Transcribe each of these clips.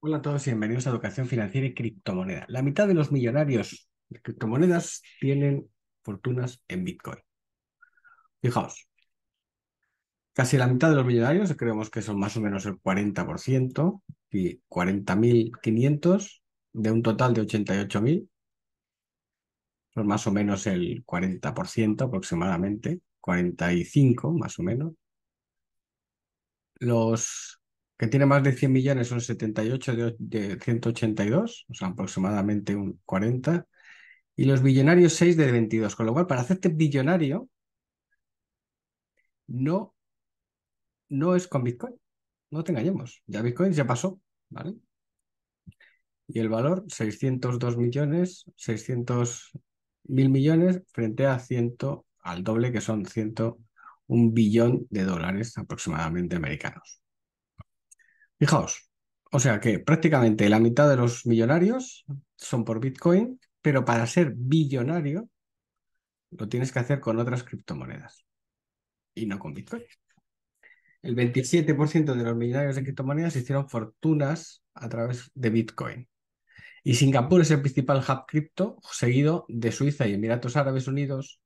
Hola a todos y bienvenidos a Educación Financiera y Criptomoneda. La mitad de los millonarios de criptomonedas tienen fortunas en Bitcoin. Fijaos, casi la mitad de los millonarios, creemos que son más o menos el 40%, y 40.500 de un total de 88.000, son más o menos el 40% aproximadamente, 45 más o menos. Los que tiene más de 100 millones, son 78 de, 182, o sea, aproximadamente un 40, y los billonarios 6 de 22, con lo cual para hacerte billonario no, no es con Bitcoin, no te engañemos, ya Bitcoin ya pasó, ¿vale? Y el valor, 602 millones, 600 mil millones frente a 100, al doble que son un billón de dólares aproximadamente americanos. Fijaos, o sea que prácticamente la mitad de los millonarios son por Bitcoin, pero para ser billonario lo tienes que hacer con otras criptomonedas y no con Bitcoin. El 27% de los millonarios de criptomonedas hicieron fortunas a través de Bitcoin. Y Singapur es el principal hub cripto, seguido de Suiza y Emiratos Árabes Unidos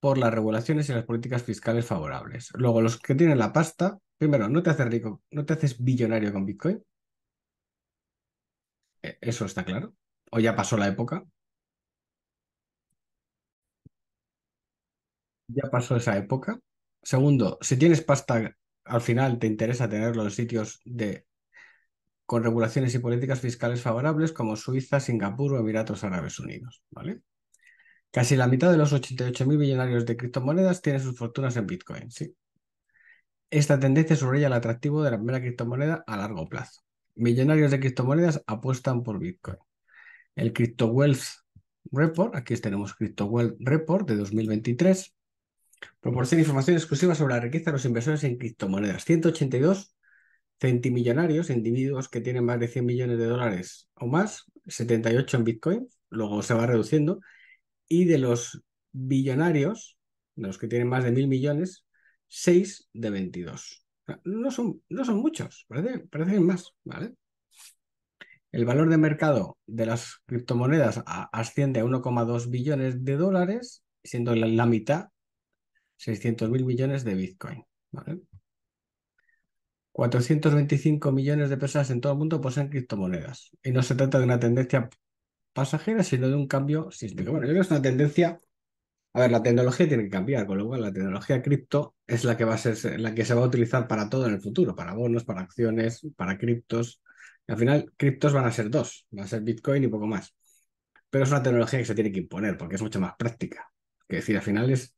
por las regulaciones y las políticas fiscales favorables. Luego, los que tienen la pasta Primero, no te haces rico, no te haces billonario con Bitcoin. E, eso está claro. O ya pasó la época. Ya pasó esa época. Segundo, si tienes pasta, al final te interesa tener los sitios de con regulaciones y políticas fiscales favorables como Suiza, Singapur o Emiratos Árabes Unidos, ¿vale? Casi la mitad de los 88.000 millonarios de criptomonedas tienen sus fortunas en Bitcoin, sí. Esta tendencia subraya el atractivo de la primera criptomoneda a largo plazo. Millonarios de criptomonedas apuestan por Bitcoin. El Crypto Wealth Report, aquí tenemos Crypto Wealth Report de 2023, proporciona información exclusiva sobre la riqueza de los inversores en criptomonedas. 182 centimillonarios, individuos que tienen más de 100 millones de dólares o más, 78 en Bitcoin, luego se va reduciendo, y de los billonarios, de los que tienen más de mil millones, 6 de 22. No son, no son muchos, parecen, más, ¿vale? El valor de mercado de las criptomonedas asciende a 1,2 billones de dólares, siendo la, mitad 600 mil millones de Bitcoin. ¿vale? 425 millones de personas en todo el mundo poseen criptomonedas. Y no se trata de una tendencia pasajera, sino de un cambio sísmico. Bueno, yo creo que es una tendencia a ver, la tecnología tiene que cambiar, con lo cual la tecnología cripto es la que va a ser la que se va a utilizar para todo en el futuro, para bonos, para acciones, para criptos. y Al final, criptos van a ser dos, va a ser Bitcoin y poco más. Pero es una tecnología que se tiene que imponer porque es mucho más práctica. Es decir, al final es,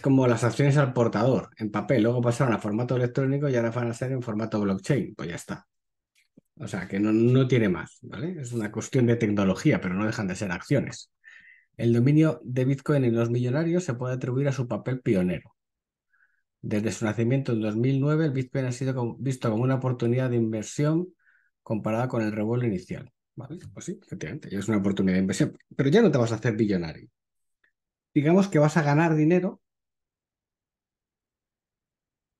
como las acciones al portador en papel, luego pasaron a formato electrónico y ahora van a ser en formato blockchain, pues ya está. O sea, que no, no tiene más, ¿vale? Es una cuestión de tecnología, pero no dejan de ser acciones. El dominio de Bitcoin en los millonarios se puede atribuir a su papel pionero. Desde su nacimiento en 2009, el Bitcoin ha sido visto como una oportunidad de inversión comparada con el revuelo inicial. Pues sí, efectivamente, es una oportunidad de inversión, pero ya no te vas a hacer billonario. Digamos que vas a ganar dinero,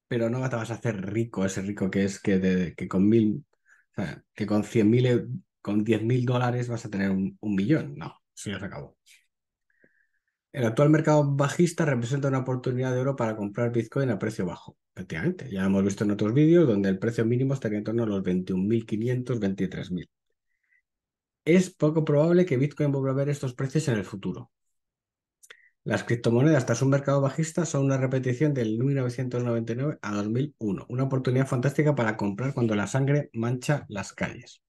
pero no te vas a hacer rico, ese rico que es que, con mil, que con cien mil, con diez mil dólares vas a tener un, millón. No, eso ya se acabó. El actual mercado bajista representa una oportunidad de oro para comprar Bitcoin a precio bajo, efectivamente. Ya hemos visto en otros vídeos donde el precio mínimo estaría en torno a los 21.500, 23.000. Es poco probable que Bitcoin vuelva a ver estos precios en el futuro. Las criptomonedas tras un mercado bajista son una repetición del 1999 a 2001, una oportunidad fantástica para comprar cuando la sangre mancha las calles.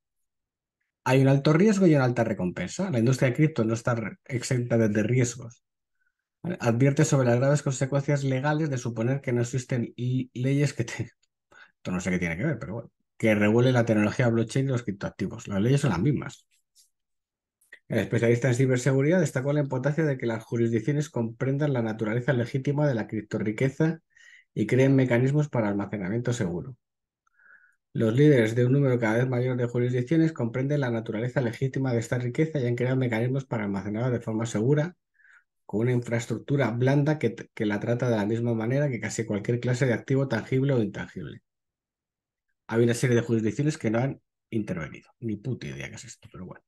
Hay un alto riesgo y una alta recompensa. La industria de cripto no está exenta de riesgos. Advierte sobre las graves consecuencias legales de suponer que no existen leyes que Esto no sé qué tiene que ver, pero bueno. Que regule la tecnología blockchain y los criptoactivos. Las leyes son las mismas. El especialista en ciberseguridad destacó la importancia de que las jurisdicciones comprendan la naturaleza legítima de la criptorriqueza y creen mecanismos para almacenamiento seguro. Los líderes de un número cada vez mayor de jurisdicciones comprenden la naturaleza legítima de esta riqueza y han creado mecanismos para almacenarla de forma segura con una infraestructura blanda que, la trata de la misma manera que casi cualquier clase de activo tangible o intangible. Hay una serie de jurisdicciones que no han intervenido. Ni puta idea que es esto, pero bueno.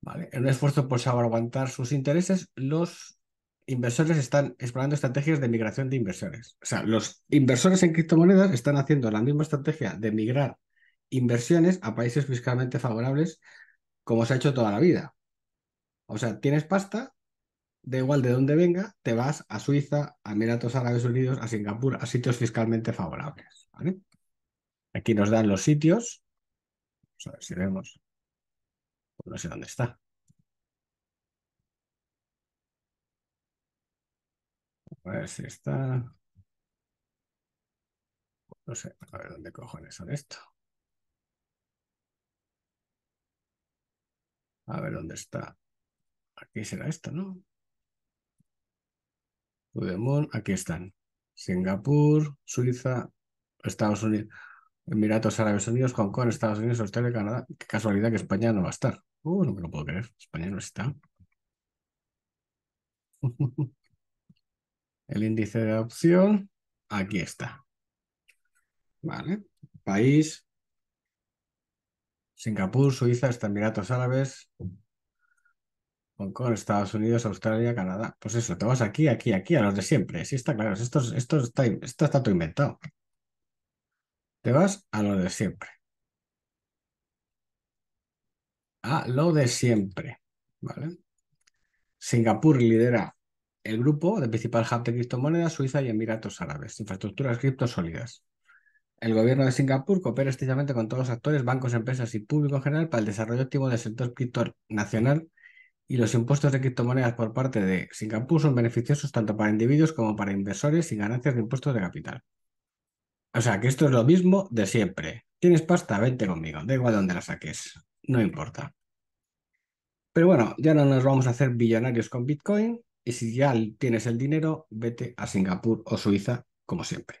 Vale. En un esfuerzo por salvaguardar sus intereses, los inversores están explorando estrategias de migración de inversores. O sea, los inversores en criptomonedas están haciendo la misma estrategia de migrar inversiones a países fiscalmente favorables como se ha hecho toda la vida. O sea, tienes pasta, da igual de dónde venga, te vas a Suiza, a Emiratos Árabes Unidos, a Singapur, a sitios fiscalmente favorables. Aquí nos dan los sitios. Vamos a ver si vemos. Pues no sé dónde está. A ver si está. No sé, a ver dónde cojones son esto. A ver dónde está. Aquí será esto, ¿no? Udemon, aquí están. Singapur, Suiza, Estados Unidos, Emiratos Árabes Unidos, Hong Kong, Estados Unidos, Australia, Canadá. Qué casualidad que España no va a estar. Uh, no me lo puedo creer. España no está. El índice de adopción, aquí está. Vale. País, Singapur, Suiza, Emiratos Árabes, Hong Kong, Estados Unidos, Australia, Canadá. Pues eso, te vas aquí, aquí, aquí, a los de siempre. Sí, está claro. Esto, esto, está, esto está todo inventado. Te vas a los de siempre. A lo de siempre. ¿Vale? Singapur lidera el grupo de principal hub de criptomonedas, Suiza y Emiratos Árabes. Infraestructuras cripto sólidas. El gobierno de Singapur coopera estrechamente con todos los actores, bancos, empresas y público en general para el desarrollo activo del sector cripto nacional y los impuestos de criptomonedas por parte de Singapur son beneficiosos tanto para individuos como para inversores y ganancias de impuestos de capital. O sea, que esto es lo mismo de siempre. Tienes pasta, Vete conmigo, da igual dónde la saques, no importa. Pero bueno, ya no nos vamos a hacer billonarios con Bitcoin y si ya tienes el dinero, vete a Singapur o Suiza como siempre.